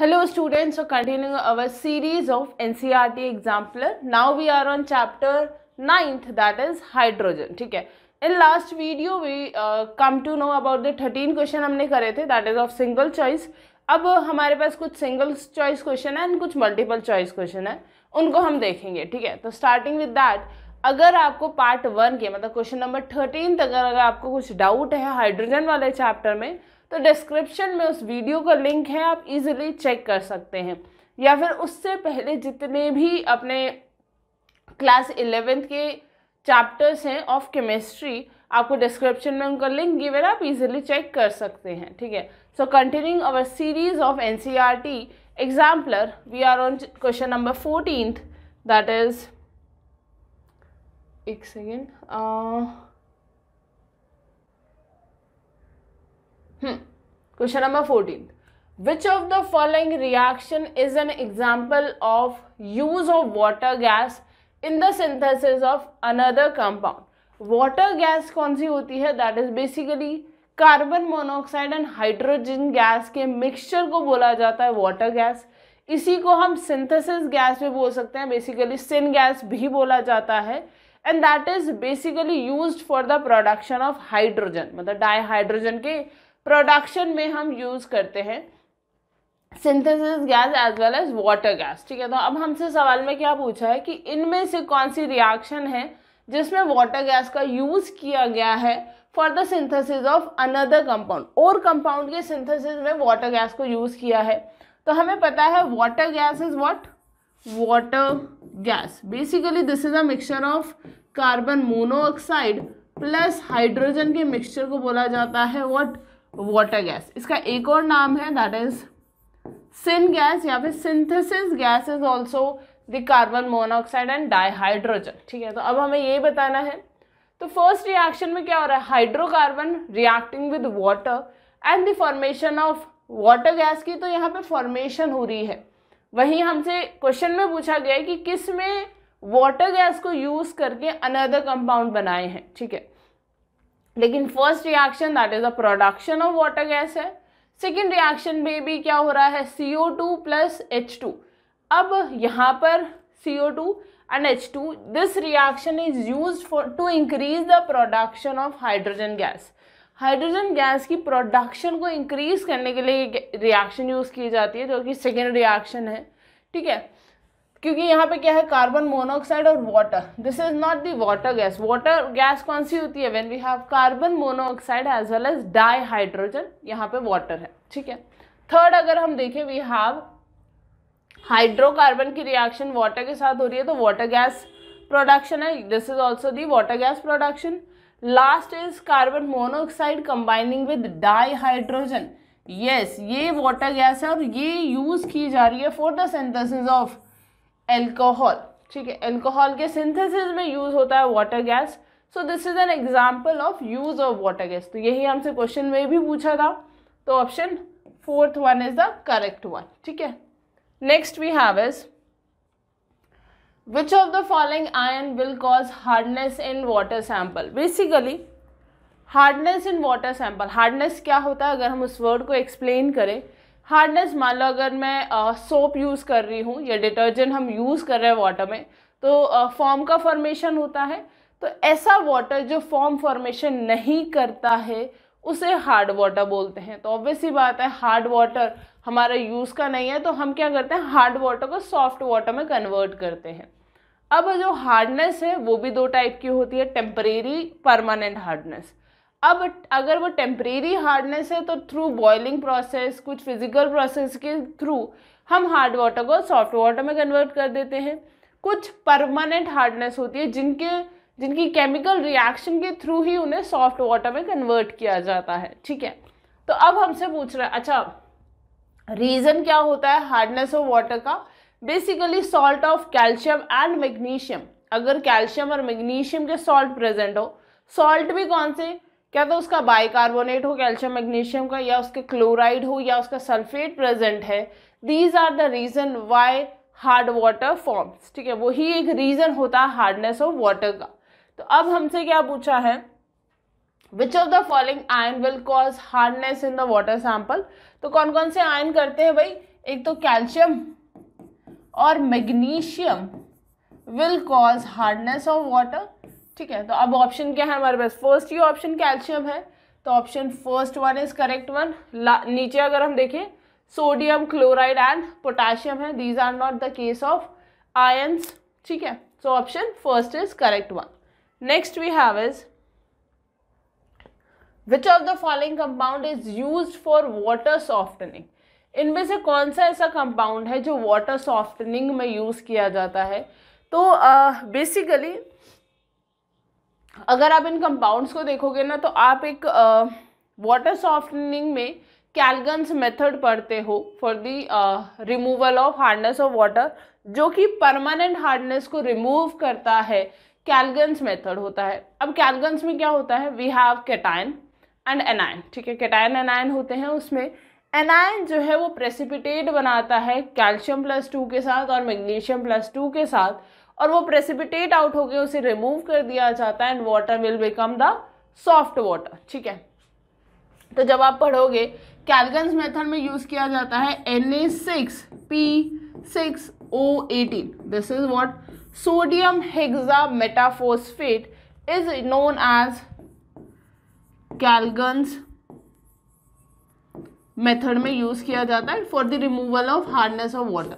Hello students, so continuing our series of NCRT exemplar. Now we are on chapter 9th that is hydrogen. ठीक है In last video we uh, come to know about the 13 question हमने करे थे that is of single choice. अब हमारे पास कुछ single choice question है एंड कुछ मल्टीपल चॉइस क्वेश्चन है उनको हम देखेंगे ठीक है तो स्टार्टिंग विद दैट अगर आपको पार्ट वन के मतलब क्वेश्चन नंबर थर्टीन तक अगर आपको कुछ डाउट है हाइड्रोजन वाले चैप्टर में तो डिस्क्रिप्शन में उस वीडियो का लिंक है आप इजीली चेक कर सकते हैं या फिर उससे पहले जितने भी अपने क्लास इलेवेंथ के चैप्टर्स हैं ऑफ केमिस्ट्री आपको डिस्क्रिप्शन में उनका लिंक गिवन आप इजीली चेक कर सकते हैं ठीक है so continuing our series of N C R T exemplar we are on question number fourteen that is एक second question number fourteen which of the following reaction is an example of use of water gas in the synthesis of another compound water gas कौन सी होती है that is basically carbon monoxide and hydrogen gas के mixture को बोला जाता है water gas इसी को हम सिंथेसिस गैस भी बोल सकते हैं बेसिकली सिन गैस भी बोला जाता है and that is basically use for the production of hydrogen मतलब डाई हाइड्रोजन के प्रोडक्शन में हम यूज़ करते हैं synthesis gas as well as water gas ठीक है तो अब हमसे सवाल में क्या पूछा है कि इनमें से कौन सी रिएक्शन है जिसमें वाटर गैस का यूज़ किया गया है for the synthesis of another compound और कंपाउंड के सिंथेसिस में वाटर गैस को यूज़ किया है तो हमें पता है water gas is what water gas basically this is a mixture of carbon monoxide plus hydrogen के मिक्सचर को बोला जाता है वॉट वाटर गैस इसका एक और नाम है दैट इज सिन गैस या फिर synthesis gas is also the carbon monoxide and dihydrogen ठीक है तो अब हमें ये बताना है तो फर्स्ट रिएक्शन में क्या हो रहा है hydrocarbon reacting with water and the formation of water gas की तो यहाँ पे फॉर्मेशन हो रही है वहीं हमसे क्वेश्चन में पूछा गया है कि किस में वाटर गैस को यूज़ करके अनदर कंपाउंड बनाए हैं ठीक है लेकिन first reaction that is the production of water gas है सेकेंड रिएक्शन में भी क्या हो रहा है C O two plus H two अब यहाँ पर C O two and H two this reaction is use for to increase the production of hydrogen gas hydrogen gas की प्रोडक्शन को इंक्रीज करने के लिए रिएक्शन यूज़ की जाती है जो कि सेकेंड रिएक्शन है ठीक है क्योंकि यहाँ पे क्या है कार्बन मोनोऑक्साइड और water this is not the water gas water gas कौन सी होती है when we have carbon monoxide as well as dihydrogen यहाँ पे वाटर है ठीक है थर्ड अगर हम देखें वी हैव हाइड्रोकार्बन की रिएक्शन वाटर के साथ हो रही है तो वाटर गैस प्रोडक्शन है this is also the water gas production last is carbon monoxide combining with dihydrogen yes ये वाटर गैस है और ये यूज की जा रही है for the synthesis of alcohol ठीक है एल्कोहल के सिंथेसिस में यूज़ होता है water gas so this is an example of use of water gas तो यही हमसे क्वेश्चन में भी पूछा था तो option fourth one is the correct one ठीक है next we have is which of the following ion will cause hardness in water sample basically hardness in water sample hardness क्या होता है अगर हम उस वर्ड को एक्सप्लेन करें हार्डनेस मान लो अगर मैं सोप यूज़ कर रही हूँ या डिटर्जेंट हम यूज़ कर रहे हैं वाटर में तो फॉर्म का फॉर्मेशन होता है तो ऐसा वाटर जो फॉर्म फॉर्मेशन नहीं करता है उसे हार्ड वाटर बोलते हैं तो ऑब्वियस ही बात है हार्ड वाटर हमारा यूज़ का नहीं है तो हम क्या करते हैं हार्ड वाटर को सॉफ्ट वाटर में कन्वर्ट करते हैं अब जो हार्डनेस है वो भी दो टाइप की होती है टेम्परेरी परमानेंट हार्डनेस अब अगर वो टेम्परेरी हार्डनेस है तो थ्रू बॉइलिंग प्रोसेस कुछ फिजिकल प्रोसेस के थ्रू हम हार्ड वाटर को सॉफ्ट वाटर में कन्वर्ट कर देते हैं कुछ परमानेंट हार्डनेस होती है जिनके जिनकी केमिकल रिएक्शन के थ्रू ही उन्हें सॉफ्ट वाटर में कन्वर्ट किया जाता है ठीक है तो अब हमसे पूछ रहे हैं अच्छा रीज़न क्या होता है हार्डनेस ऑफ वाटर का basically salt of calcium and magnesium अगर कैल्शियम और मैग्नीशियम के सॉल्ट प्रेजेंट हो सॉल्ट भी कौन से क्या तो उसका बाइकार्बोनेट हो कैल्शियम मैग्नीशियम का या उसके क्लोराइड हो या उसका सल्फेट प्रेजेंट है these are the reason why hard water forms ठीक है वही एक रीज़न होता है हार्डनेस ऑफ वाटर का तो अब हमसे क्या पूछा है which of the following ion will cause hardness in the water sample तो कौन कौन से आयन करते हैं भाई एक तो कैल्शियम और magnesium will cause hardness of water ठीक है तो अब ऑप्शन क्या है हमारे पास फर्स्ट ये ऑप्शन कैल्शियम है तो option first one is correct one नीचे अगर हम देखें सोडियम क्लोराइड एंड पोटाशियम है these are not the case of ions ठीक है so option first is correct one next we have is which of the following compound is use for water softening इनमें से कौन सा ऐसा compound है जो वाटर सॉफ्टनिंग में यूज़ किया जाता है तो बेसिकली uh, अगर आप इन कंपाउंड्स को देखोगे ना तो आप एक वाटर सॉफ्टनिंग में कैलगन्स मेथड पढ़ते हो for the removal of hardness of water जो कि परमानेंट हार्डनेस को रिमूव करता है कैलगन्स मेथड होता है अब कैलगन्स में क्या होता है we have cation and anion ठीक है कैटाइन एनायन होते हैं उसमें एनायन जो है वो प्रेसिपिटेट बनाता है कैल्शियम प्लस टू के साथ और मैग्नीशियम प्लस टू के साथ और वो प्रेसिपिटेट आउट होकर उसे रिमूव कर दिया जाता है and water will become the soft water ठीक है तो जब आप पढ़ोगे कैलगन्स मेथड में यूज़ किया जाता है N A six P six O eighteen this is what sodium hexametaphosphate is known as Calgon's method में यूज़ किया जाता है for the removal of hardness of water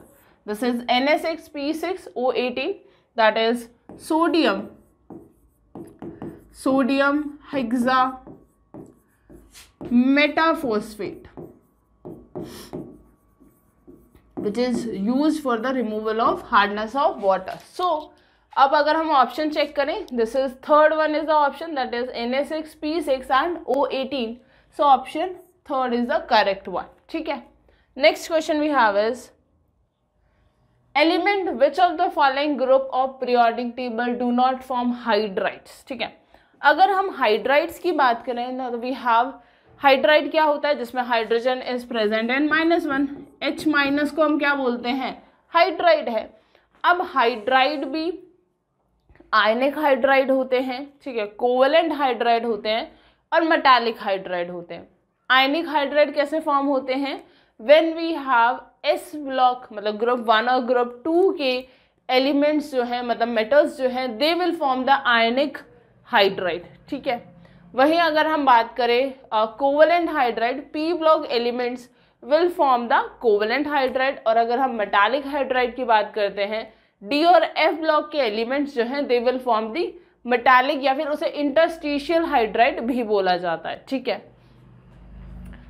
this is N S X P six O eighteen that is sodium sodium hexa metaphosphate which is used for the removal of hardness of water so अब अगर हम option check करें this is third one is the option that is N S X P six and O eighteen so option third is the correct one ठीक है next question we have is element which of the following group of periodic table do not form hydrides ठीक है अगर हम hydrides की बात करें ना तो वी हैव हाइड्राइट क्या होता है जिसमें hydrogen is present and minus one H minus को हम क्या बोलते हैं हाइड्राइड है अब हाइड्राइड भी आयनिक हाइड्राइड होते हैं ठीक है कोवलेंट हाइड्राइड होते हैं और मेटालिक हाइड्राइड होते हैं आयनिक हाइड्राइड कैसे फॉर्म होते हैं when we have S block मतलब ग्रुप वन और ग्रुप टू के एलिमेंट्स जो हैं मतलब मेटल्स जो हैं they will form the ionic hydride ठीक है वहीं अगर हम बात करें covalent hydride P block elements will form the covalent hydride और अगर हम मेटालिक हाइड्राइड की बात करते हैं डी और एफ ब्लॉक के एलिमेंट्स जो हैं they will form the metallic या फिर उसे इंटरस्टिशियल हाइड्राइड भी बोला जाता है ठीक है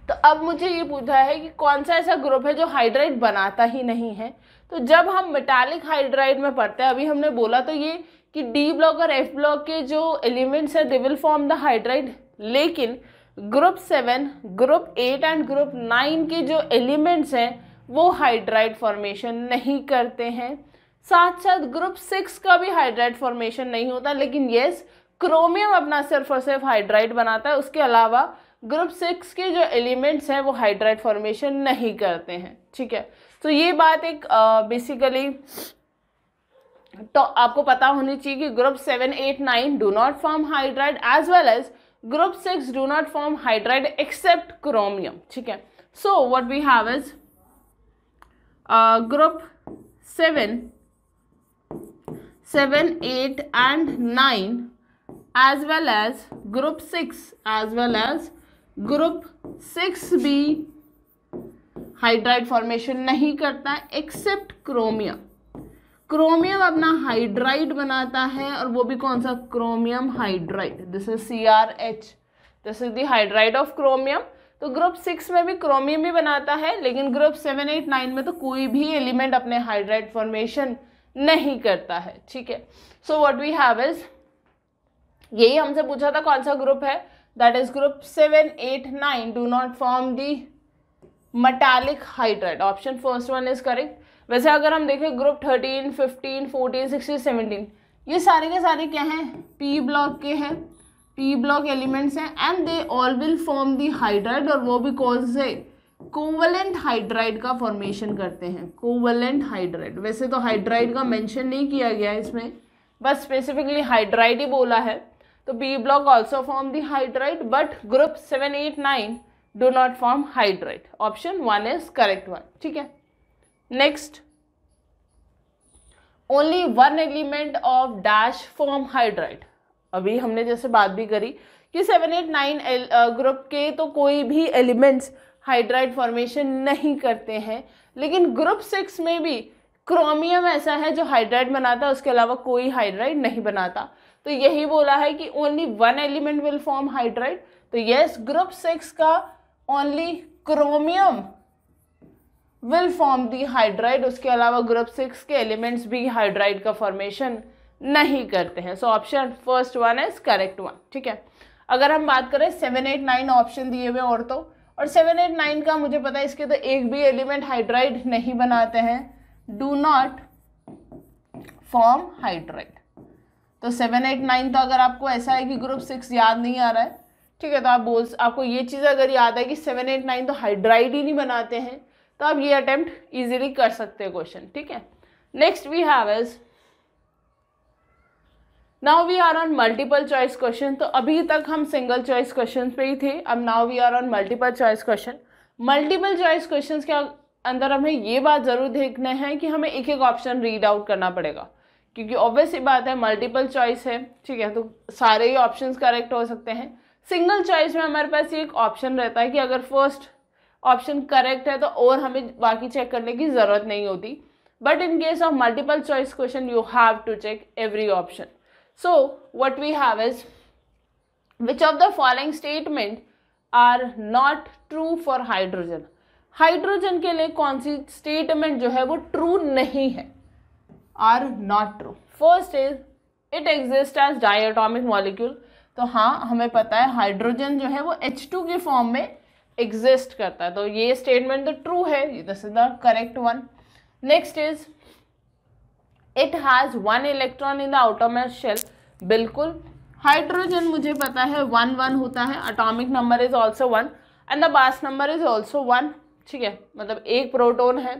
तो अब मुझे ये पूछा है कि कौन सा ऐसा ग्रुप है जो हाइड्राइड बनाता ही नहीं है तो जब हम मेटालिक हाइड्राइड में पढ़ते हैं अभी हमने बोला तो ये कि डी ब्लॉक और एफ ब्लॉक के जो एलिमेंट्स हैं they will form the hydride लेकिन group seven group eight and group nine के जो एलिमेंट्स हैं वो हाइड्राइड फॉर्मेशन नहीं करते हैं साथ साथ ग्रुप सिक्स का भी हाइड्राइड फॉर्मेशन नहीं होता लेकिन येस क्रोमियम अपना सिर्फ और सिर्फ हाइड्राइड बनाता है उसके अलावा ग्रुप सिक्स के जो एलिमेंट्स हैं वो हाइड्राइड फॉर्मेशन नहीं करते हैं ठीक है तो ये बात एक बेसिकली तो आपको पता होनी चाहिए कि group seven eight nine do not form hydride as well as group six do not form hydride except chromium ठीक है so what we have is group seven seven eight and nine as well as group six as well as group six B hydride formation नहीं करता except chromium chromium अपना hydride बनाता है और वो भी कौन सा chromium hydride this is C R H this is hydride of chromium तो ग्रुप सिक्स में भी क्रोमियम भी बनाता है लेकिन ग्रुप सेवन एट नाइन में तो कोई भी एलिमेंट अपने हाइड्राइड फॉर्मेशन नहीं करता है ठीक है so what we have is यही हमसे पूछा था कौन सा ग्रुप है that is group 7 8 9 do not form the metallic hydride option first one is correct वैसे अगर हम देखें group thirteen fifteen fourteen sixteen seventeen ये सारे के सारे क्या हैं पी ब्लॉक के हैं पी ब्लॉक एलिमेंट्स हैं and they all will form the hydride और वो भी कौन से कोवलेंट हाइड्राइड का फॉर्मेशन करते हैं कोवलेंट हाइड्राइड वैसे तो हाइड्राइड का मेंशन नहीं किया गया है इसमें बस स्पेसिफिकली हाइड्राइड ही बोला है तो B block also form the hydride but group seven eight nine do not form hydride option one is correct one ठीक है next only one element of dash form hydride अभी हमने जैसे बात भी करी कि सेवन एट नाइन ग्रुप के तो कोई भी एलिमेंट्स हाइड्राइड फॉर्मेशन नहीं करते हैं लेकिन ग्रुप सिक्स में भी क्रोमियम ऐसा है जो हाइड्राइट बनाता है उसके अलावा कोई हाइड्राइड नहीं बनाता तो यही बोला है कि only one element will form hydride तो यस ग्रुप सिक्स का only chromium will form the hydride उसके अलावा ग्रुप सिक्स के एलिमेंट्स भी हाइड्राइड का फॉर्मेशन नहीं करते हैं so option first one is correct one ठीक है अगर हम बात करें सेवन एट नाइन ऑप्शन दिए हुए और तो और सेवन एट नाइन का मुझे पता है इसके तो एक भी एलिमेंट हाइड्राइड नहीं बनाते हैं डू नॉट फॉर्म हाइड्राइड तो सेवन एट नाइन तो अगर आपको ऐसा है कि ग्रुप सिक्स याद नहीं आ रहा है ठीक है तो आप बोल आपको ये चीज़ अगर याद है कि सेवन एट नाइन तो हाइड्राइड ही नहीं बनाते हैं तो आप ये अटैम्प्ट ईजिली कर सकते हैं क्वेश्चन ठीक है next we have as now we are on multiple choice question तो अभी तक हम सिंगल चॉइस क्वेश्चन पे ही थे अब now we are on multiple choice question multiple choice question के अंदर हमें ये बात ज़रूर देखना है कि हमें एक एक ऑप्शन रीड आउट करना पड़ेगा क्योंकि ऑब्वियस ही बात है मल्टीपल चॉइस है ठीक है तो सारे ही ऑप्शंस करेक्ट हो सकते हैं सिंगल चॉइस में हमारे पास एक ऑप्शन रहता है कि अगर फर्स्ट ऑप्शन करेक्ट है तो और हमें बाकी चेक करने की ज़रूरत नहीं होती but in case of multiple choice question you have to check every option so what we have is which of the following statement are not true for hydrogen hydrogen के लिए कौन सी स्टेटमेंट जो है वो ट्रू नहीं है are not true first is it exist as diatomic molecule तो हाँ हमें पता है हाइड्रोजन जो है वो एच टू के फॉर्म में एग्जिस्ट करता है तो ये स्टेटमेंट तो ट्रू है this is the correct one next is it has one electron in the outermost shell बिल्कुल हाइड्रोजन मुझे पता है वन वन होता है atomic number is also one and the mass number is also one ठीक है मतलब एक प्रोटोन है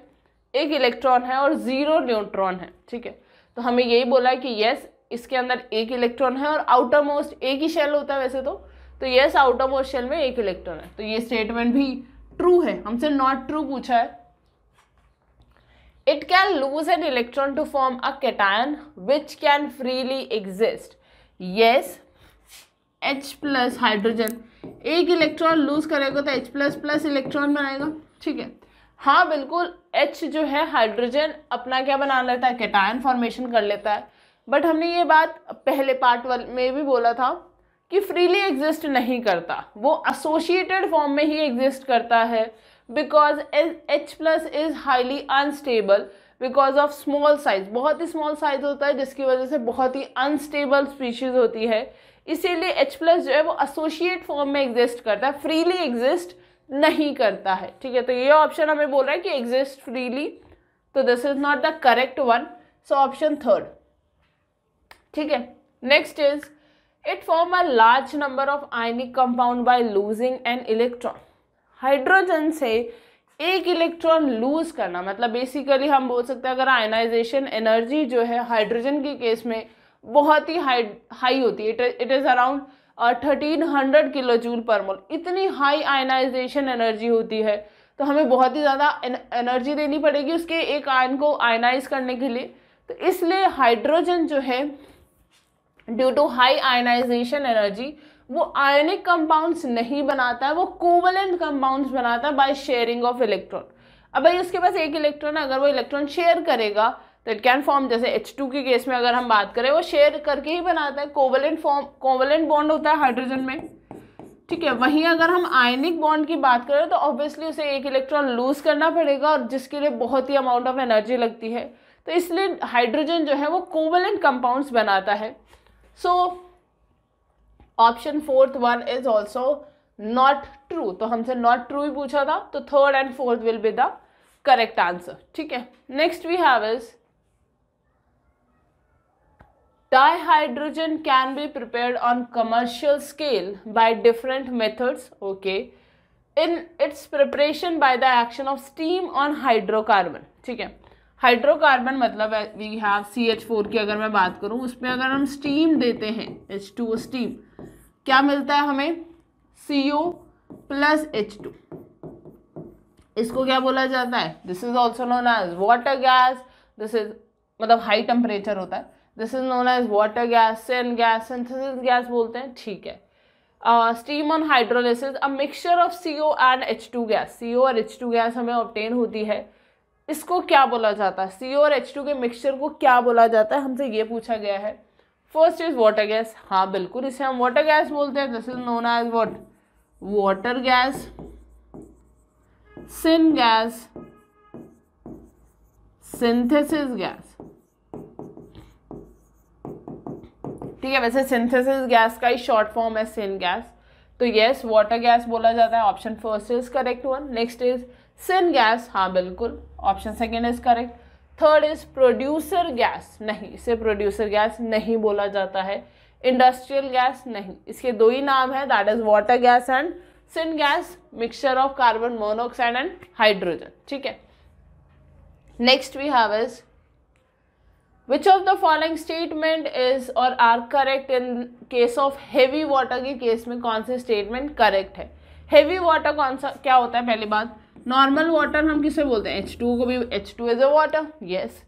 एक इलेक्ट्रॉन है और ज़ीरो न्यूट्रॉन है ठीक है तो हमें यही बोला है कि यस इसके अंदर एक इलेक्ट्रॉन है और आउटर मोस्ट एक ही शेल होता है वैसे तो तो यस आउटर मोस्ट शेल में एक इलेक्ट्रॉन है तो ये स्टेटमेंट भी ट्रू है हमसे नॉट ट्रू पूछा है it can lose an electron to form a cation which can freely exist yes H plus hydrogen एक इलेक्ट्रॉन लूज करेगा तो एच प्लस प्लस इलेक्ट्रॉन बनाएगा ठीक है हाँ बिल्कुल एच जो है हाइड्रोजन अपना क्या बना लेता है कैटायन फॉर्मेशन कर लेता है बट हमने ये बात पहले पार्ट वाल में भी बोला था कि फ्रीली एग्जिस्ट नहीं करता वो एसोसिएटेड फॉर्म में ही एग्जिस्ट करता है because H plus is highly unstable because of small size बहुत ही स्मॉल साइज होता है जिसकी वजह से बहुत ही अनस्टेबल स्पीशीज़ होती है इसीलिए एच प्लस जो है वो एसोशिएट फॉर्म में एग्जिस्ट करता है फ्रीली एग्जिस्ट नहीं करता है ठीक है तो ये ऑप्शन हमें बोल रहा है कि एग्जिस्ट फ्रीली तो this is not the correct one so option third ठीक है next is it form a large number of ionic compound by losing an electron hydrogen से एक इलेक्ट्रॉन लूज करना मतलब बेसिकली हम बोल सकते हैं अगर आयनाइजेशन एनर्जी जो है हाइड्रोजन के केस में बहुत ही हाई हाई होती है it is around thirteen hundred kilo joule per mole इतनी हाई आयनाइजेशन एनर्जी होती है तो हमें बहुत ही ज़्यादा एनर्जी देनी पड़ेगी उसके एक आयन को आयनाइज करने के लिए तो इसलिए हाइड्रोजन जो है due to high ionization energy वो आयनिक कंपाउंड्स नहीं बनाता है वो कोवलेंट कंपाउंड्स बनाता है बाय शेयरिंग ऑफ इलेक्ट्रॉन अब भाई उसके पास एक इलेक्ट्रॉन है अगर वो इलेक्ट्रॉन शेयर करेगा तो इट कैन फॉर्म जैसे एच टू के केस में अगर हम बात करें वो शेयर करके ही बनाता है कोवलेंट फॉर्म कोवलेंट बॉन्ड होता है हाइड्रोजन में ठीक है वहीं अगर हम आयनिक बॉन्ड की बात करें तो ऑब्वियसली उसे एक इलेक्ट्रॉन लूज करना पड़ेगा और जिसके लिए बहुत ही अमाउंट ऑफ एनर्जी लगती है तो इसलिए हाइड्रोजन जो है वो कोवलेंट कंपाउंड्स बनाता है so option fourth one is also not true तो हमसे नॉट ट्रू ही पूछा था तो third and fourth will be the correct answer ठीक है next we have is Dihydrogen can be prepared on commercial scale by different methods. Okay. In its preparation by the action of steam on hydrocarbon. ठीक है hydrocarbon मतलब we have C H four की अगर मैं बात करूँ उसमें अगर हम स्टीम देते हैं एच टू स्टीम क्या मिलता है हमें C O plus H two इसको क्या बोला जाता है this is also known as water gas this is मतलब हाई टेम्परेचर होता है this is known as water gas and gas synthesis gas बोलते हैं ठीक है steam on hydrolysis a mixture of C O and H two gas C O और H two gas हमें obtain होती है इसको क्या बोला जाता है सी ओ और एच टू के मिक्सचर को क्या बोला जाता है हमसे ये पूछा गया है फर्स्ट इज वाटर गैस हाँ बिल्कुल इसे हम वाटर गैस बोलते हैं this is known as what water gas syn gas synthesis gas ठीक है वैसे सिंथेसिस गैस का ही शॉर्ट फॉर्म है सिन गैस तो येस वाटर गैस बोला जाता है option first is correct one next is syn gas हाँ बिल्कुल option second is correct third is producer gas नहीं इसे प्रोड्यूसर गैस नहीं बोला जाता है इंडस्ट्रियल गैस नहीं इसके दो ही नाम है that is water gas and syn gas mixture of carbon monoxide and hydrogen ठीक है next we have is which of the following statement is और are correct in case of heavy water के केस में कौन से statement correct है heavy water कौन सा क्या होता है पहली बात नॉर्मल वाटर हम किसे बोलते हैं एच टू को भी H two is a water yes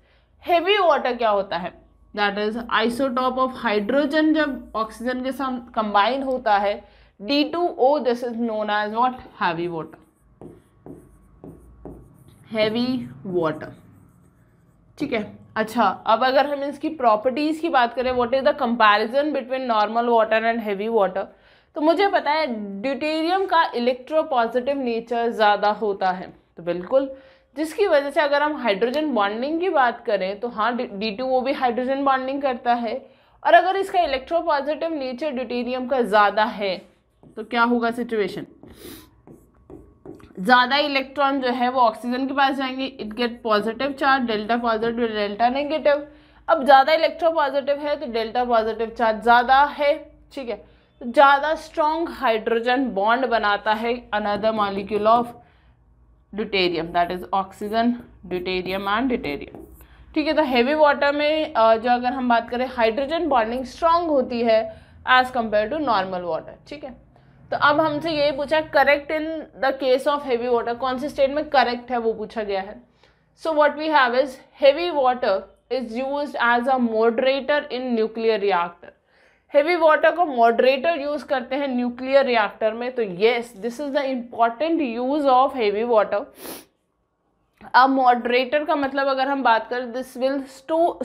heavy water क्या होता है that is isotope of hydrogen जब ऑक्सीजन के साथ कंबाइन होता है D two O this is known as what heavy water heavy water ठीक है अच्छा अब अगर हम इसकी प्रॉपर्टीज़ की बात करें what is the comparison between normal water and heavy water तो मुझे पता है ड्यूटेरियम का इलेक्ट्रोपॉजिटिव नेचर ज़्यादा होता है तो बिल्कुल जिसकी वजह से अगर हम हाइड्रोजन बॉन्डिंग की बात करें तो हाँ डी टू वो भी हाइड्रोजन बॉन्डिंग करता है और अगर इसका पॉजिटिव नेचर ड्यूटेरियम का ज़्यादा है तो क्या होगा सिचुएशन ज़्यादा इलेक्ट्रॉन जो है वो ऑक्सीजन के पास जाएंगे it get positive charge delta positive delta negative अब ज़्यादा इलेक्ट्रो पॉजिटिव है तो डेल्टा पॉजिटिव चार्ज ज़्यादा है ठीक है तो ज़्यादा स्ट्रॉन्ग हाइड्रोजन बॉन्ड बनाता है another molecule of deuterium that is oxygen deuterium and deuterium ठीक है तो हेवी वाटर में जो अगर हम बात करें हाइड्रोजन बॉन्डिंग स्ट्रांग होती है as compare to normal water ठीक है तो अब हमसे यही पूछा correct in the case of heavy water कौन से स्टेट में करेक्ट है वो पूछा गया है so what we have is heavy water is use as a moderator in nuclear reactor heavy water को मॉडरेटर यूज करते हैं न्यूक्लियर रिएक्टर में तो yes this is the important use of heavy water अब मॉडरेटर का मतलब अगर हम बात करें this will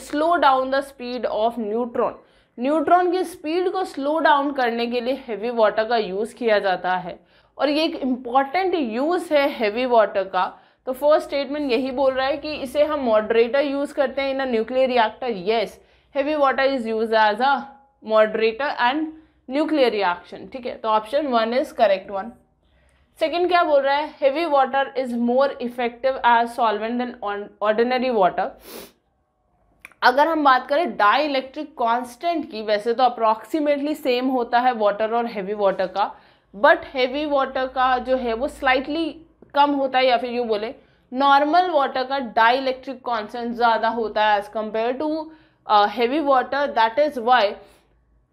slow down the speed of neutron neutron की स्पीड को स्लो डाउन करने के लिए हेवी वाटर का यूज़ किया जाता है और ये एक इम्पॉर्टेंट यूज़ है हेवी वाटर का तो फर्स्ट स्टेटमेंट यही बोल रहा है कि इसे हम मॉडरेटर यूज़ करते हैं in a nuclear reactor yes heavy water is use as a moderator and nuclear reaction ठीक है तो option one is correct one second क्या बोल रहा है heavy water is more effective as solvent than ordinary water अगर हम बात करें डाई इलेक्ट्रिक कॉन्स्टेंट की वैसे तो अप्रॉक्सीमेटली सेम होता है वाटर और हैवी वाटर का बट हैवी वाटर का जो है वो स्लाइटली कम होता है या फिर यूँ बोले नॉर्मल वाटर का डाई इलेक्ट्रिक कॉन्स्टेंट ज़्यादा होता है as compare to heavy water that is why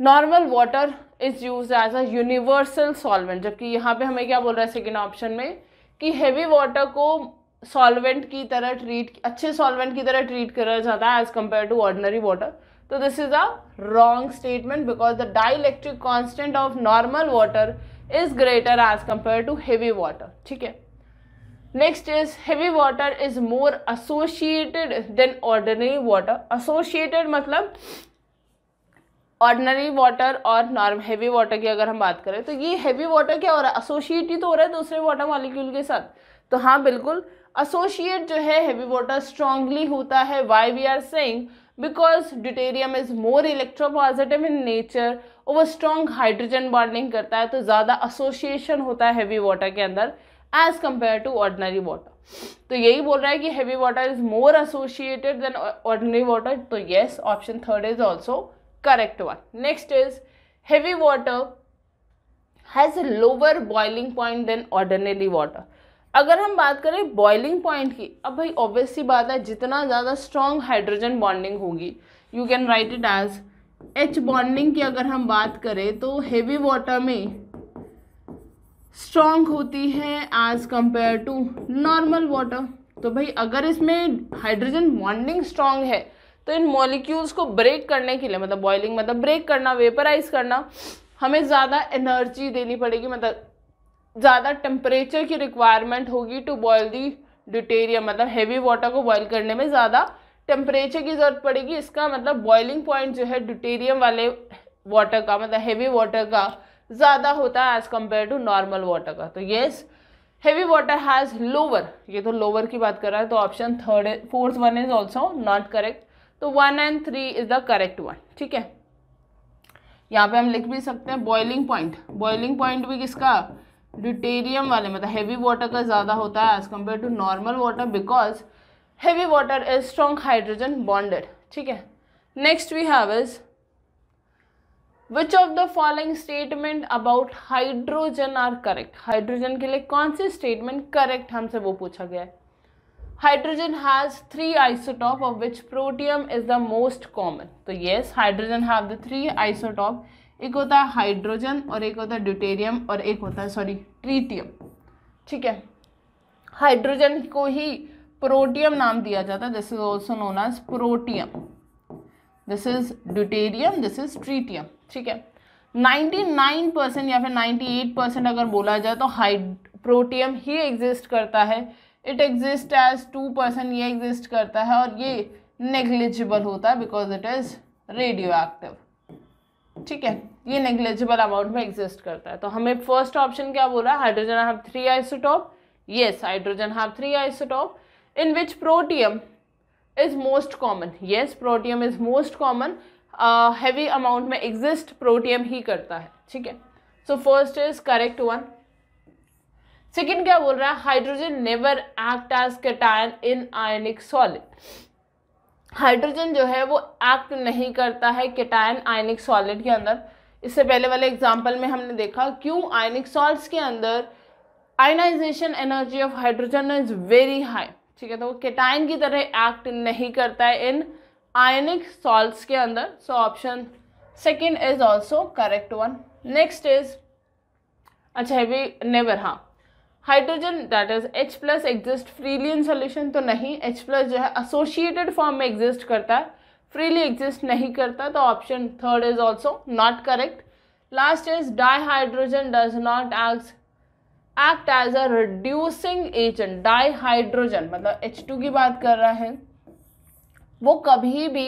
normal water is use as a universal solvent जबकि यहाँ पे हमें क्या बोल रहा है सेकेंड ऑप्शन में कि हैवी वाटर को सॉल्वेंट की तरह ट्रीट अच्छे सॉल्वेंट की तरह ट्रीट करा जाता है as compare to ordinary water तो this is a wrong statement because the dielectric constant of normal water is greater as compare to heavy water ठीक है next is heavy water is more associated than ordinary water associated मतलब ordinary water और norm heavy water की अगर हम बात करें तो ये हेवी वाटर क्या हो रहा है एसोशिएट ही तो हो रहा है दूसरे वाटर मॉलिक्यूल के साथ तो हाँ बिल्कुल एसोशिएट जो है हैवी वाटर स्ट्रांगली होता है why we are saying because deuterium is more electropositive in nature और वो स्ट्रॉन्ग हाइड्रोजन बॉन्डिंग करता है तो ज़्यादा एसोसिएशन होता है हैवी वाटर के अंदर as compare to ordinary water तो यही बोल रहा है कि heavy water is more associated than ordinary water तो yes option third is also correct one next is heavy water has a lower boiling point than ordinary water अगर हम बात करें बॉइलिंग पॉइंट की अब भाई ऑब्वियस सी बात है जितना ज़्यादा स्ट्रॉन्ग हाइड्रोजन बॉन्डिंग होगी you can write it as H bonding की अगर हम बात करें तो हेवी वाटर में स्ट्रॉन्ग होती है as compare to normal water तो भाई अगर इसमें हाइड्रोजन बॉन्डिंग स्ट्रॉन्ग है तो इन मॉलिक्यूल्स को ब्रेक करने के लिए मतलब बॉइलिंग मतलब ब्रेक करना वेपराइज करना हमें ज़्यादा एनर्जी देनी पड़ेगी मतलब ज़्यादा टेम्परेचर की रिक्वायरमेंट होगी टू बॉयल दी ड्यूटेरियम मतलब हैवी वाटर को बॉयल करने में ज़्यादा टेम्परेचर की ज़रूरत पड़ेगी इसका मतलब बॉयलिंग पॉइंट जो है ड्यूटेरियम वाले वाटर का मतलब हैवी वाटर का ज़्यादा होता है as compare to normal water का तो yes heavy water has lower ये तो लोअर की बात कर रहा है तो option third fourth one is also not correct तो one and three is the correct one ठीक है यहाँ पे हम लिख भी सकते हैं बॉइलिंग पॉइंट बॉइलिंग पॉइंट भी किसका ड्यूटेरियम वाले मतलब हैवी वाटर का ज़्यादा होता है as compare to normal water because heavy water is strong hydrogen bonded ठीक है next we have is which of the following statement about hydrogen are correct hydrogen के लिए कौन से स्टेटमेंट करेक्ट हमसे वो पूछा गया है hydrogen has three isotope of which protium is the most common तो yes hydrogen have the three isotope एक होता है हाइड्रोजन और एक होता है ड्यूटेरियम और एक होता है सॉरी ट्रीटियम ठीक है हाइड्रोजन को ही प्रोटियम नाम दिया जाता है this is also known as protium this is deuterium this is tritium ठीक है 99 परसेंट या फिर 98 परसेंट अगर बोला जाए तो हाइड प्रोटियम ही एग्जिस्ट करता है it exist as two percent ये एग्जिस्ट करता है और ये नेग्लिजिबल होता है because it is radioactive ठीक है ये नेग्लेजिबल अमाउंट में एग्जिस्ट करता है तो हमें फर्स्ट ऑप्शन क्या बोल रहा है hydrogen have three isotope yes hydrogen have three isotope in which protium is most common yes protium is most common heavy amount में एग्जिस्ट प्रोटियम ही करता है ठीक है so first is correct one second क्या बोल रहा है hydrogen never act as cation in ionic solid hydrogen जो है वो एक्ट नहीं करता है केटायन आयनिक सॉलिड के अंदर इससे पहले वाले एग्जाम्पल में हमने देखा क्यों आयनिक सॉल्ट्स के अंदर ionization energy of hydrogen is very high ठीक है तो वो केटाइन की तरह एक्ट नहीं करता है इन आयनिक सॉल्ट्स के अंदर so option second is also correct one next is अच्छा है भी नेवर हाँ hydrogen that is H plus exist freely in solution तो नहीं H प्लस जो है एसोशिएटेड फॉर्म में एग्जिस्ट करता है फ्रीली एग्जिस्ट नहीं करता तो option third is also not correct last is di hydrogen does not act act as a reducing agent di hydrogen मतलब एच टू की बात कर रहा है वो कभी भी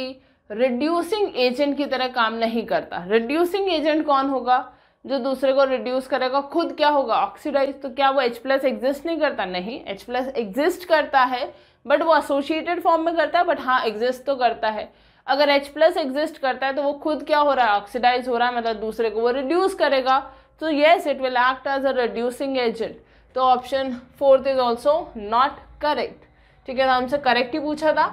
रिड्यूसिंग एजेंट की तरह काम नहीं करता रिड्यूसिंग एजेंट कौन होगा जो दूसरे को रिड्यूस करेगा खुद क्या होगा ऑक्सीडाइज तो क्या वो एच प्लस एग्जिस्ट नहीं करता नहीं एच प्लस एग्जिस्ट करता है बट वो एसोशिएटेड फॉर्म में करता है बट हाँ एग्जिस्ट तो करता है अगर H प्लस एग्जिस्ट करता है तो वो खुद क्या हो रहा है ऑक्सीडाइज हो रहा है मतलब दूसरे को वो रिड्यूस करेगा तो yes it will act as a reducing agent तो option fourth is also not correct ठीक है तो हमसे करेक्ट ही पूछा था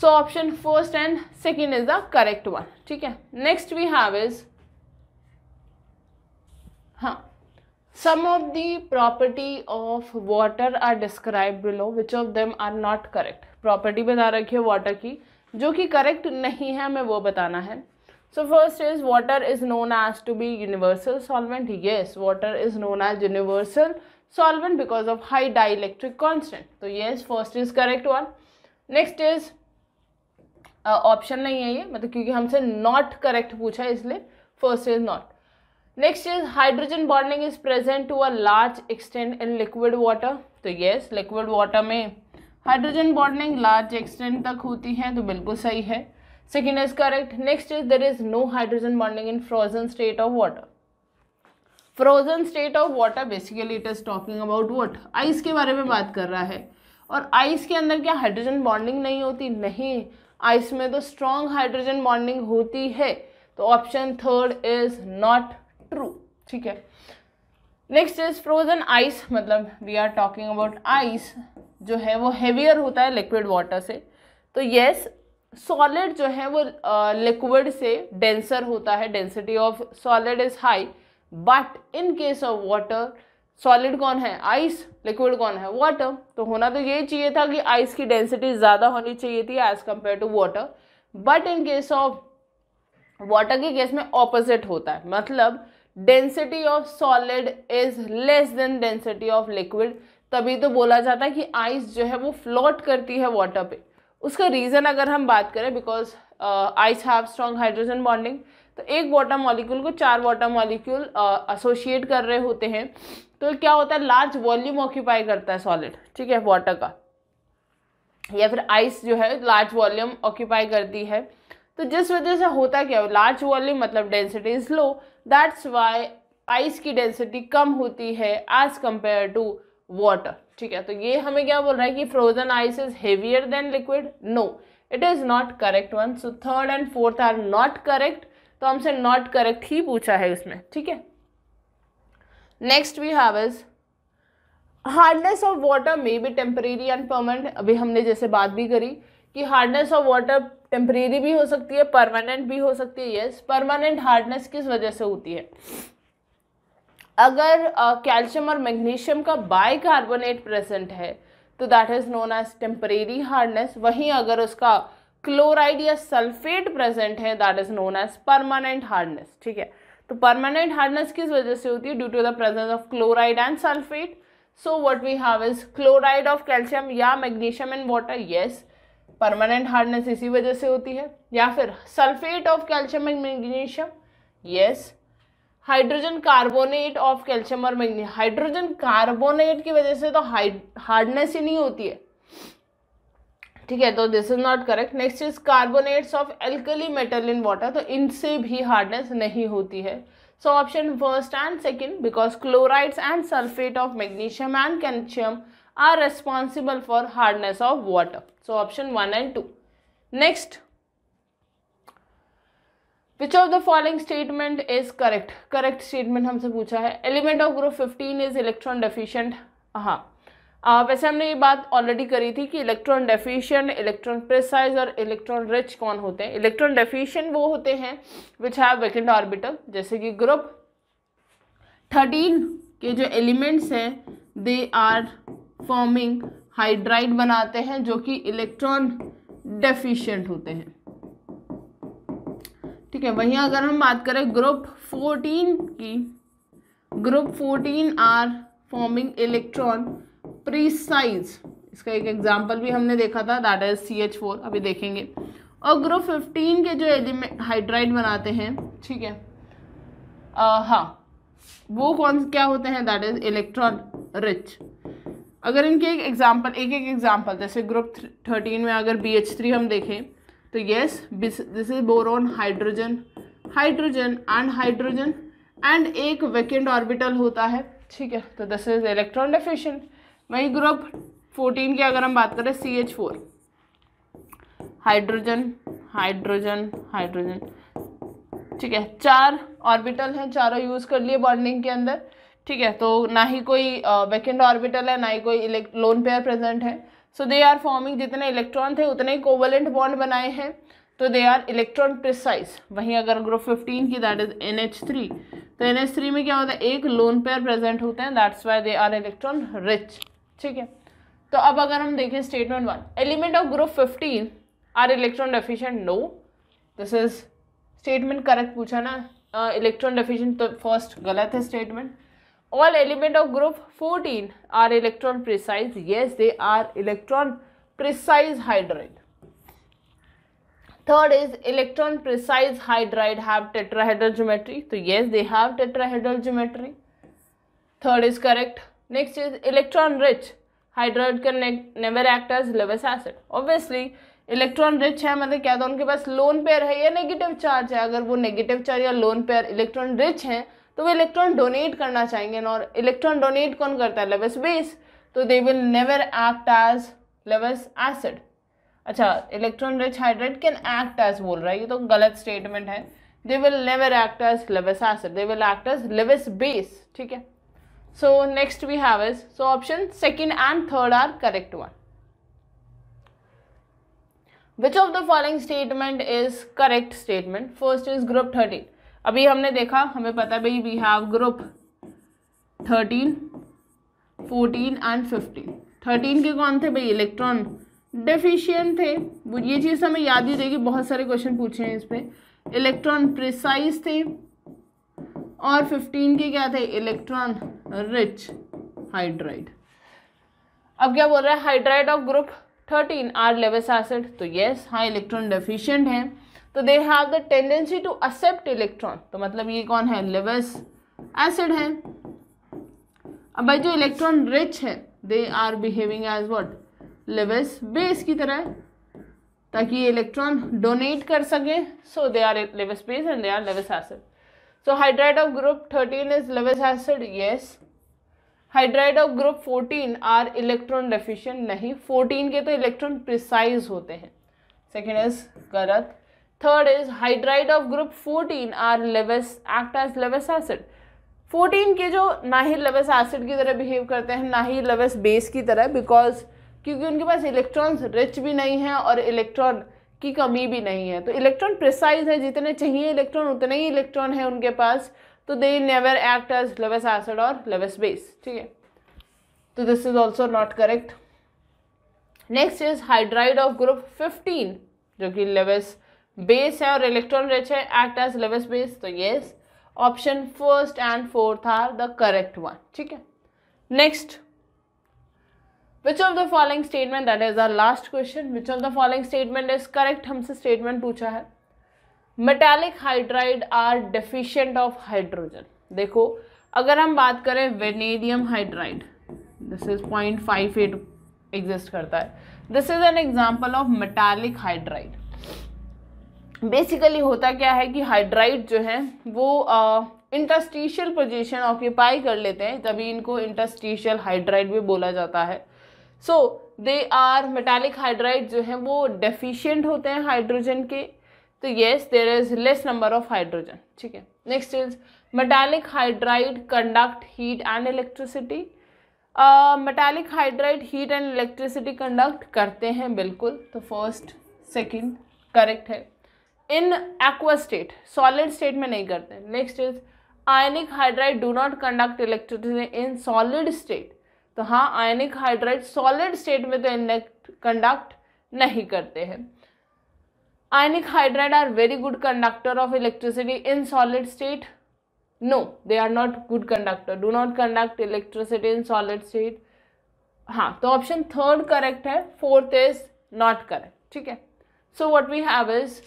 so option first and second is the correct one ठीक है नेक्स्ट वी हैव इज़ हाँ some of the property of water are describe below which of them are not correct property बता रखी है वाटर की जो कि करेक्ट नहीं है हमें वो बताना है so first is water is known as to be universal solvent yes water is known as universal solvent because of high dielectric constant तो yes first is correct one next is option नहीं है ये मतलब क्योंकि हमसे not correct पूछा है इसलिए first is not next is hydrogen bonding is present to a large extent in liquid water तो येस लिक्विड वाटर में हाइड्रोजन बॉन्डिंग लार्ज एक्सटेंट तक होती है तो बिल्कुल सही है second is correct next is there is no hydrogen bonding in frozen state of water frozen state of water basically it is talking about what ice के बारे में बात कर रहा है और आइस के अंदर क्या हाइड्रोजन बॉन्डिंग नहीं होती नहीं आइस में तो स्ट्रॉन्ग हाइड्रोजन बॉन्डिंग होती है तो option third is not true ठीक है नेक्स्ट इज फ्रोजन आइस मतलब we are talking about ice जो है वो हैवियर होता है लिक्विड वाटर से तो येस सॉलिड जो है वो लिक्विड uh, से डेंसर होता है density of solid is high but in case of water solid कौन है आइस लिक्विड कौन है वाटर तो होना तो ये चाहिए था कि आइस की डेंसिटी ज़्यादा होनी चाहिए थी as compare to water but in case of water के केस में ऑपोजिट होता है मतलब density of solid is less than density of liquid तभी तो बोला जाता है कि आइस जो है वो फ्लोट करती है वाटर पे उसका रीज़न अगर हम बात करें because ice have strong hydrogen bonding तो एक वाटर मॉलिक्यूल को चार वाटर मॉलिक्यूल एसोशिएट कर रहे होते हैं तो क्या होता है लार्ज वॉल्यूम ऑक्यूपाई करता है सॉलिड ठीक है वाटर का या फिर आइस जो है लार्ज वॉल्यूम ऑक्यूपाई करती है तो जिस वजह से होता क्या हो लार्ज वॉल्यूम मतलब density is low that's why ice की डेंसिटी कम होती है एज कम्पेयर टू वाटर ठीक है तो ये हमें क्या बोल रहा है कि frozen ice is heavier than liquid no it is not correct one so third and fourth are not correct तो हमसे नॉट करेक्ट ही पूछा है उसमें ठीक है next we have is hardness of water may be temporary and permanent अभी हमने जैसे बात भी करी कि हार्डनेस ऑफ वाटर टेम्परेरी भी हो सकती है परमानेंट भी हो सकती है यस परमानेंट हार्डनेस किस वजह से होती है अगर कैल्शियम uh, और मैग्नीशियम का बाइकार्बोनेट प्रेजेंट है तो that is known as temporary hardness वहीं अगर उसका क्लोराइड या सल्फेट प्रेजेंट है that is known as permanent hardness ठीक है तो परमानेंट हार्डनेस किस वजह से होती है due to the presence of chloride and sulphate so what we have is chloride of calcium या magnesium in water yes permanent hardness इसी वजह से होती है या फिर sulphate of calcium and magnesium yes hydrogen carbonate of calcium और magnesium hydrogen carbonate की वजह से तो हार्डनेस ही नहीं होती है ठीक है तो this is not correct next is carbonates of alkali metal in water तो इनसे भी हार्डनेस नहीं होती है so option first and second because chlorides and sulphate of magnesium and calcium are responsible for hardness of water so option one and two next which of the following statement is correct correct statement हमसे पूछा है element of group fifteen is electron deficient हाँ वैसे हमने ये बात already करी थी कि इलेक्ट्रॉन डेफिशिएंट इलेक्ट्रॉन प्रिसाइज और इलेक्ट्रॉन रिच कौन होते हैं इलेक्ट्रॉन डेफिशिएंट वो होते हैं विच हैव वैकेंट ऑर्बिटल जैसे कि ग्रुप थर्टीन के जो एलिमेंट्स हैं दे आर फॉर्मिंग हाइड्राइड बनाते हैं जो कि इलेक्ट्रॉन डेफिशिएंट होते हैं ठीक है वहीं अगर हम बात करें ग्रुप 14 की group 14 are forming electron precise इसका एक एग्जांपल भी हमने देखा था that is C H four अभी देखेंगे और ग्रुप 15 के जो एलिमेंट हाइड्राइड बनाते हैं ठीक है हाँ वो कौन क्या होते हैं दैट इज इलेक्ट्रॉन रिच अगर इनके एक एग्जाम्पल एक एक एग्जाम्पल जैसे ग्रुप थर्टीन में अगर बी एच थ्री हम देखें तो yes this is boron hydrogen hydrogen and hydrogen and एक वैकेंट ऑर्बिटल होता है ठीक है तो दिस इज इलेक्ट्रॉन डेफिशेंट वही ग्रुप फोर्टीन की अगर हम बात करें C H four hydrogen hydrogen hydrogen ठीक है चार ऑर्बिटल हैं चारों यूज़ कर लिए बॉन्डिंग के अंदर ठीक है तो ना ही कोई वैकेंड ऑर्बिटल है ना ही कोई लोन पेयर प्रेजेंट है सो दे आर फॉर्मिंग जितने इलेक्ट्रॉन थे उतने ही कोवलेंट बॉन्ड बनाए हैं तो दे आर इलेक्ट्रॉन प्रिसाइज वहीं अगर ग्रुप फिफ्टीन की that is N H three तो एन एच थ्री में क्या होता है एक लोन पेयर प्रेजेंट होते हैं that's why they are electron rich ठीक है तो अब अगर हम देखें statement one element of group fifteen are electron deficient no this is statement correct पूछा ना इलेक्ट्रॉन डेफिशिएंट तो फर्स्ट गलत है statement all element of group 14 are electron precise yes they are electron precise hydride third is electron precise hydride have tetrahedral geometry so yes they have tetrahedral geometry third is correct next is electron rich hydride can never act as Lewis acid obviously electron rich है मतलब क्या था उनके पास lone pair है या negative charge है अगर वो नेगेटिव चार्ज या लोन पेयर इलेक्ट्रॉन रिच हैं तो वो इलेक्ट्रॉन डोनेट करना चाहेंगे और इलेक्ट्रॉन डोनेट कौन करता है लेवस बेस तो they will never act as Lewis acid अच्छा electron rich hydrate can act as बोल रहा है ये तो गलत स्टेटमेंट है they will never act as Lewis acid they will act as Lewis base ठीक है so next we have is so option second and third are correct one which of the following statement is correct statement first is group thirteen अभी हमने देखा हमें पता भाई we have group thirteen fourteen and fifteen thirteen के कौन थे भाई इलेक्ट्रॉन डेफिशियंट थे वो ये चीज़ हमें याद ही रहेगी बहुत सारे क्वेश्चन पूछे हैं इस पर इलेक्ट्रॉन प्रिसाइज थे और फिफ्टीन के क्या थे इलेक्ट्रॉन रिच हाइड्राइड अब क्या बोल रहा है hydride of group thirteen are Lewis acid तो यस हाँ इलेक्ट्रॉन डेफिशियंट हैं तो they have the tendency to accept electron तो मतलब ये कौन है लिवस एसिड है अब भाई जो इलेक्ट्रॉन रिच है they are behaving as what Lewis base की तरह ताकि ये इलेक्ट्रॉन डोनेट कर सके so they are Lewis base and they are Lewis acid so hydride of group thirteen is Lewis acid yes hydride of group fourteen are electron deficient नहीं fourteen के तो electron precise होते हैं second is गलत third is hydride of group 14 are Lewis act as Lewis acid 14 के जो ना ही Lewis acid की तरह बिहेव करते हैं ना ही लेवस बेस की तरह बिकॉज क्योंकि उनके पास इलेक्ट्रॉन्स रिच भी नहीं है और इलेक्ट्रॉन की कमी भी नहीं है तो इलेक्ट्रॉन प्रिसाइज है जितने चाहिए इलेक्ट्रॉन उतने ही इलेक्ट्रॉन है उनके पास तो they never act as Lewis acid और लेवस बेस ठीक है तो this is also not correct next is hydride of group fifteen जो कि लेवस बेस है और इलेक्ट्रॉन रिच है एक्ट एज लेवस बेस तो yes option first and fourth are the correct one ठीक है next which of the following statement that is are last question which of the following statement is correct हमसे statement पूछा है metallic hydride are deficient of hydrogen देखो अगर हम बात करें vanadium hydride this is point five eight exist करता है this is an example of metallic hydride basically होता क्या है कि हाइड्राइट जो है वो इंटरस्टिशियल पोजीशन ऑक्यूपाई कर लेते हैं तभी इनको इंटरस्टिशियल हाइड्राइट भी बोला जाता है so they are metallic hydride जो हैं वो डेफिशिएंट होते हैं हाइड्रोजन के तो yes there is less number of hydrogen ठीक है next is metallic hydride conduct heat and electricity metallic hydride heat and electricity conduct करते हैं बिल्कुल तो फर्स्ट सेकेंड करेक्ट है in aqua state solid state में नहीं करते next is ionic hydride do not conduct electricity in solid state तो हाँ आयनिक हाइड्राइड सॉलिड स्टेट में तो कंडक्ट नहीं करते हैं ionic hydride are very good conductor of electricity in solid state no they are not good conductor do not conduct electricity in solid state हाँ तो option third correct है fourth is not correct ठीक है so what we have is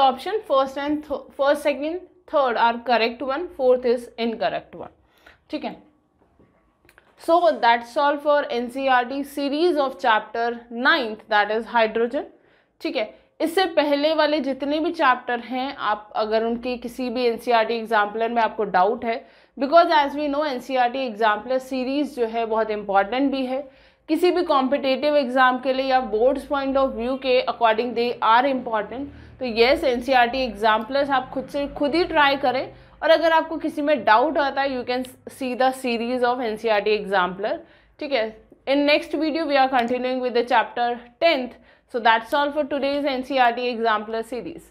option first and first second third are correct one fourth is incorrect one ठीक है for N C R T series of chapter ninth that is hydrogen ठीक है इससे पहले वाले जितने भी chapter हैं आप अगर उनके किसी भी एन सी एग्जाम्पलर में आपको डाउट है because as we know N C exemplar series जो है बहुत इंपॉर्टेंट भी है किसी भी कॉम्पिटेटिव एग्ज़ाम के लिए या बोर्ड्स पॉइंट ऑफ व्यू के अकॉर्डिंग दे आर इम्पॉर्टेंट तो yes N C R T exam आप खुद से खुद ही ट्राई करें और अगर आपको किसी में डाउट आता है you can see the series of N C R T exemplar ठीक है in next video we are continuing with the chapter tenth so that's all for today's N C R T example series